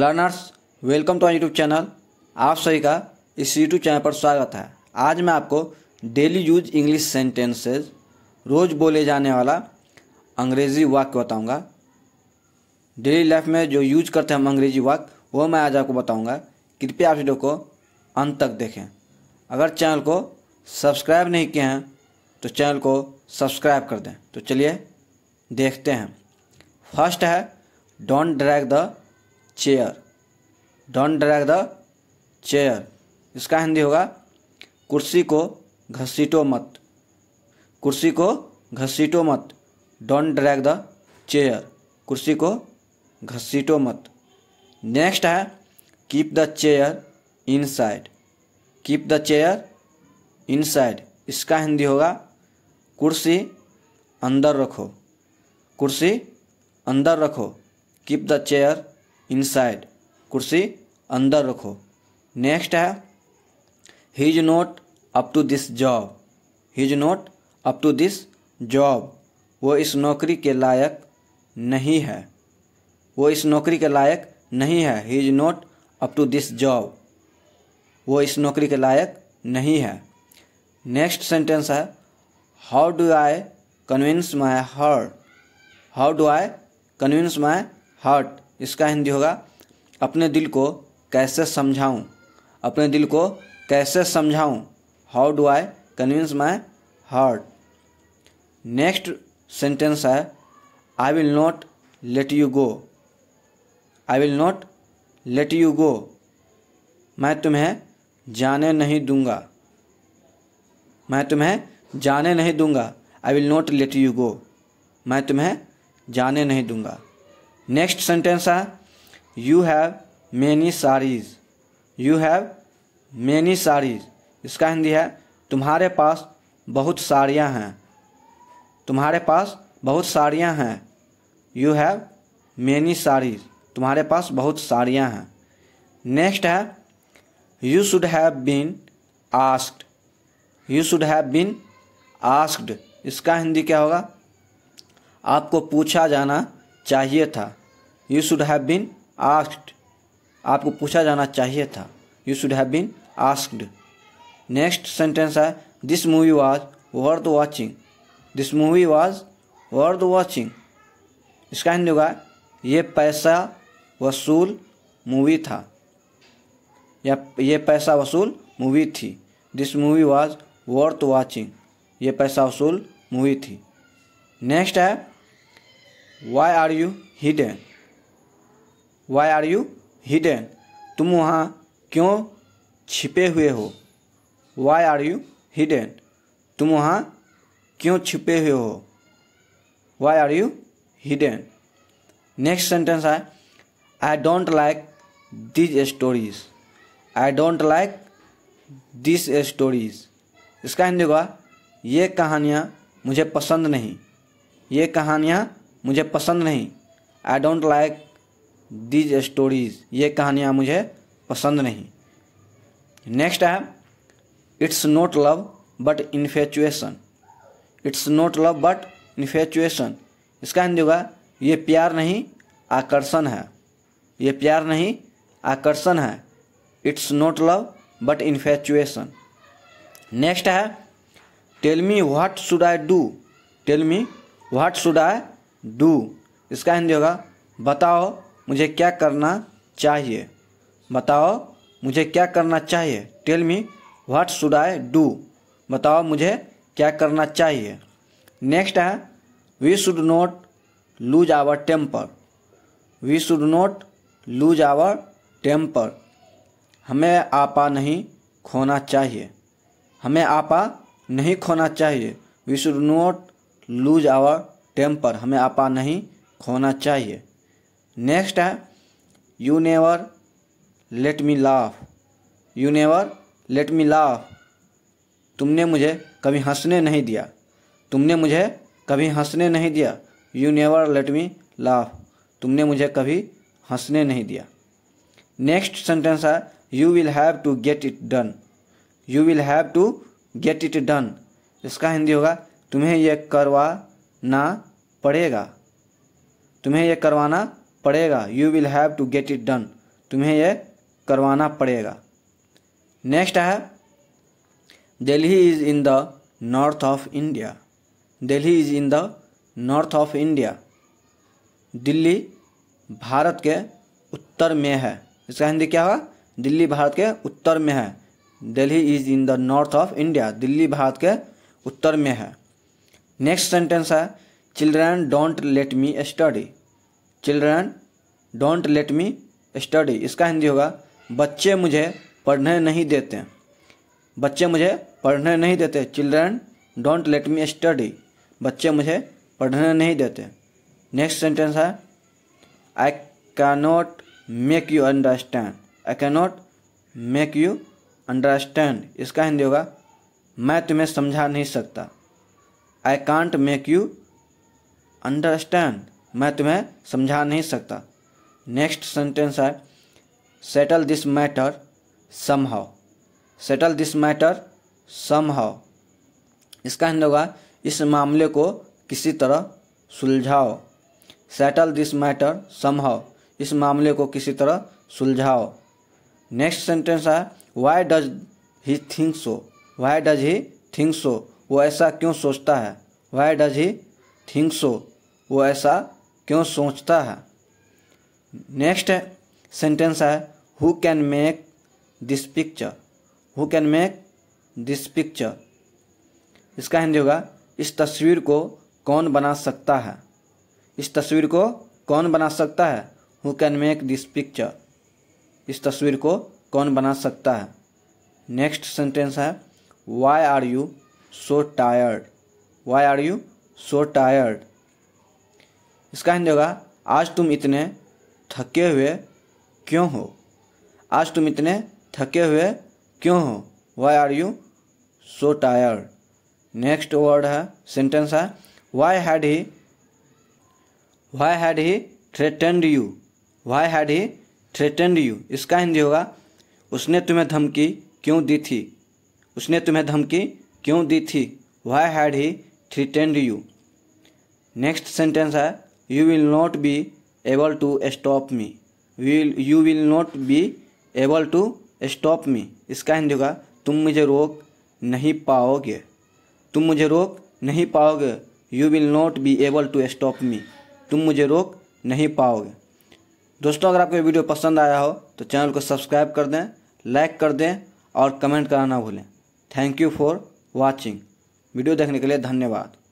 learners welcome to our YouTube channel आप सभी का इस यूट्यूब चैनल पर स्वागत है आज मैं आपको डेली यूज इंग्लिश सेंटेंसेज रोज़ बोले जाने वाला अंग्रेज़ी वाक्य बताऊंगा डेली लाइफ में जो यूज करते हैं हम अंग्रेज़ी वाक्य वो मैं आज आपको बताऊंगा कृपया आप वीडियो को अंत तक देखें अगर चैनल को सब्सक्राइब नहीं किए हैं तो चैनल को सब्सक्राइब कर दें तो चलिए देखते हैं फर्स्ट है don't drag the chair don't drag the chair इसका हिंदी होगा कुर्सी को घसीटो मत कुर्सी को घसीटो मत डोंट ड्रैग द चेयर कुर्सी को घसीटो मत नेक्स्ट है keep the chair inside keep the chair inside इसका हिंदी होगा कुर्सी अंदर रखो कुर्सी अंदर रखो कीप द चेयर इनसाइड कुर्सी अंदर रखो नेक्स्ट है he is not up to this job he is not up to this job वो इस नौकरी के लायक नहीं है वो इस नौकरी के लायक नहीं है he is not up to this job वो इस नौकरी के लायक नहीं है नेक्स्ट सेंटेंस है how do I convince my heart how do I convince my heart इसका हिंदी होगा अपने दिल को कैसे समझाऊं अपने दिल को कैसे समझाऊं how do I convince my heart next sentence है I will not let you go I will not let you go मैं तुम्हें जाने नहीं दूंगा मैं तुम्हें जाने नहीं दूंगा I will not let you go मैं तुम्हें जाने नहीं दूंगा नेक्स्ट सेंटेंस है you have many saris you have many saris इसका हिंदी है तुम्हारे पास बहुत साड़ियाँ हैं तुम्हारे पास बहुत साड़ियाँ हैं यू हैव मैनी साड़ीज तुम्हारे पास बहुत साड़ियाँ हैं नेक्स्ट है you should have been asked you should have been asked इसका हिंदी क्या होगा आपको पूछा जाना चाहिए था you should have been asked आपको पूछा जाना चाहिए था you should have been asked next sentence है this movie was worth watching this movie was worth watching इसका हिंदी होगा ये पैसा वसूल मूवी था या ये पैसा वसूल मूवी थी this movie was worth watching ये पैसा वसूल मूवी थी नेक्स्ट है why are you hidden why are you hidden तुम वहाँ क्यों छिपे हुए हो वाई आर यू हिडन तुम वहाँ क्यों छिपे हुए हो why are you hidden next sentence है I don't like these stories I don't like this stories इसका हिंदी हुआ ये कहानियाँ मुझे पसंद नहीं ये कहानियाँ मुझे पसंद नहीं I don't like these stories ये कहानियाँ मुझे पसंद नहीं नेक्स्ट है it's not love but infatuation it's not love but infatuation इसका हिंदी होगा ये प्यार नहीं आकर्षण है ये प्यार नहीं आकर्षण है it's not love but infatuation next है tell me what should I do tell me what should I do इसका हिंदी होगा बताओ मुझे क्या करना चाहिए बताओ मुझे क्या करना चाहिए tell me what should I do बताओ मुझे क्या करना चाहिए नेक्स्ट है we should not lose our temper we should not lose our temper हमें आपा नहीं खोना चाहिए हमें आपा नहीं खोना चाहिए we should not lose our temper हमें आपा नहीं खोना चाहिए नेक्स्ट है you never let me laugh you never let me laugh तुमने मुझे कभी हंसने नहीं दिया तुमने मुझे कभी हंसने नहीं दिया you never let me laugh तुमने मुझे कभी हंसने नहीं दिया नेक्स्ट सेंटेंस है you will have to get it done you will have to get it done इसका हिंदी होगा तुम्हें यह करवाना पड़ेगा तुम्हें यह करवाना पड़ेगा you will have to get it done तुम्हें यह करवाना पड़ेगा नेक्स्ट है Delhi is in the north of India Delhi is in the north of India Delhi Bharat के उत्तर में है इसका हिंदी क्या होगा दिल्ली भारत के उत्तर में है Delhi is in the north of India Delhi Bharat के उत्तर में है नेक्स्ट सेंटेंस है children don't let me study children don't let me study इसका हिंदी होगा बच्चे मुझे पढ़ने नहीं देते बच्चे मुझे पढ़ने नहीं देते children don't let me study बच्चे मुझे पढ़ने नहीं देते नेक्स्ट सेंटेंस है I cannot make you understand I cannot make you understand इसका हिंदी होगा मैं तुम्हें समझा नहीं सकता I can't make you understand मैं तुम्हें समझा नहीं सकता नेक्स्ट सेंटेंस है settle this matter somehow settle this matter somehow इसका हिंदी होगा इस मामले को किसी तरह सुलझाओ settle this matter somehow इस मामले को किसी तरह सुलझाओ नेक्स्ट सेंटेंस है why does he think so why does he think so वो ऐसा क्यों सोचता है why does he think so वो ऐसा क्यों सोचता है नेक्स्ट सेंटेंस है who can make this picture who can make this picture इसका हिंदी होगा इस तस्वीर को कौन बना सकता है इस तस्वीर को कौन बना सकता है who can make this picture इस तस्वीर को कौन बना सकता है नेक्स्ट सेंटेंस है why are you so tired why are you so tired इसका हिंदी होगा आज तुम इतने थके हुए क्यों हो आज तुम इतने थके हुए क्यों हो why are you so tired next word है सेंटेंस है why had he why had he threatened you why had he threatened you इसका हिंदी होगा उसने तुम्हें धमकी क्यों दी थी उसने तुम्हें धमकी क्यों दी थी why had he threatened you next sentence है you will not be able to stop me will you will not be able to stop me इसका हिंदी होगा तुम मुझे रोक नहीं पाओगे तुम मुझे रोक नहीं पाओगे you will not be able to stop me तुम मुझे रोक नहीं पाओगे दोस्तों अगर आपको वीडियो पसंद आया हो तो चैनल को सब्सक्राइब कर दें लाइक कर दें और कमेंट करना ना भूलें thank you for watching video देखने के लिए धन्यवाद